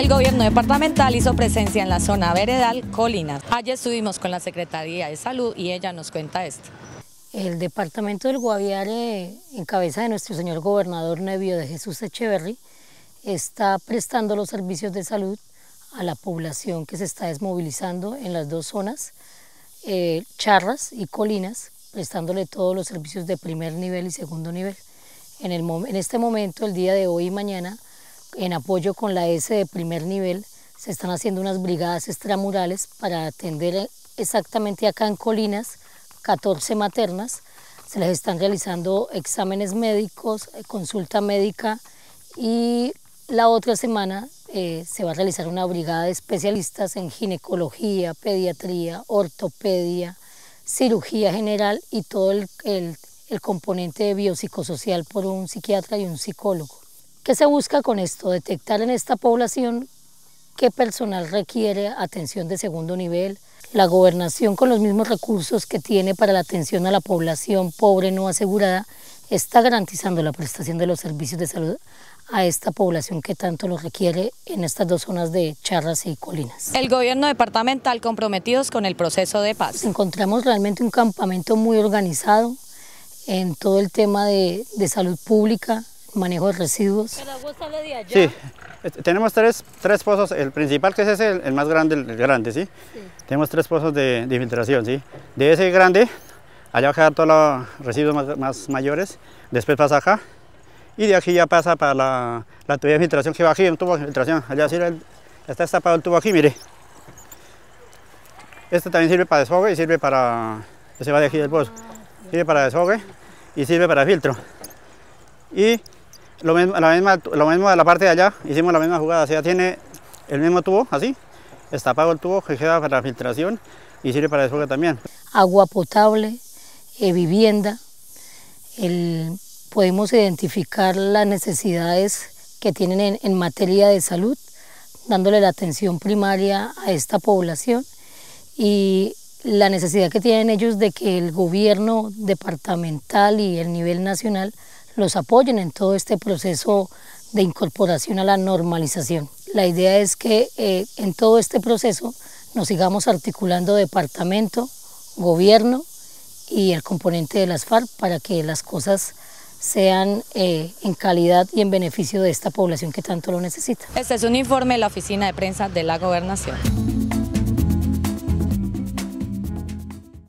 El gobierno departamental hizo presencia en la zona veredal Colinas. Ayer estuvimos con la Secretaría de Salud y ella nos cuenta esto. El departamento del Guaviare, en cabeza de nuestro señor gobernador Nevio de Jesús Echeverry, está prestando los servicios de salud a la población que se está desmovilizando en las dos zonas, eh, charras y colinas, prestándole todos los servicios de primer nivel y segundo nivel. En, el, en este momento, el día de hoy y mañana, en apoyo con la S de primer nivel, se están haciendo unas brigadas extramurales para atender exactamente acá en Colinas 14 maternas. Se les están realizando exámenes médicos, eh, consulta médica y la otra semana eh, se va a realizar una brigada de especialistas en ginecología, pediatría, ortopedia, cirugía general y todo el, componente biopsicosocial por un psiquiatra y un psicólogo. ¿Qué se busca con esto? Detectar en esta población qué personal requiere atención de segundo nivel, la gobernación con los mismos recursos que tiene para la atención a la población pobre no asegurada está garantizando la prestación de los servicios de salud a esta población que tanto lo requiere en estas dos zonas de charras y colinas. El gobierno departamental comprometidos con el proceso de paz. Encontramos realmente un campamento muy organizado en todo el tema de, de salud pública, manejo de residuos. ¿El agua sale de allá? Sí, tenemos tres, tres pozos, el principal que es ese, el, más grande, el, grande, ¿sí? ¿sí? Tenemos tres pozos de, de, infiltración, ¿sí? De ese grande, allá va a todos los residuos más, mayores, después pasa acá, y de aquí ya pasa para la, la tubería de filtración, que va aquí, un tubo de infiltración, allá está tapado el tubo aquí, mire. Este también sirve para desfogue y sirve para, Se va de aquí del pozo, ah, sirve para desfogue y sirve para filtro. Y lo mismo, de la parte de allá, hicimos la misma jugada, o sea, tiene el mismo tubo, así, está apagado el tubo que queda para la filtración y sirve para desfogue también. Agua potable, eh, vivienda, podemos identificar las necesidades que tienen en materia de salud, dándole la atención primaria a esta población y la necesidad que tienen ellos de que el gobierno departamental y el nivel nacional los apoyen en todo este proceso de incorporación a la normalización. La idea es que eh, en todo este proceso nos sigamos articulando departamento, gobierno y el componente de las FARC para que las cosas sean eh, en calidad y en beneficio de esta población que tanto lo necesita. Este es un informe de la Oficina de Prensa de la Gobernación.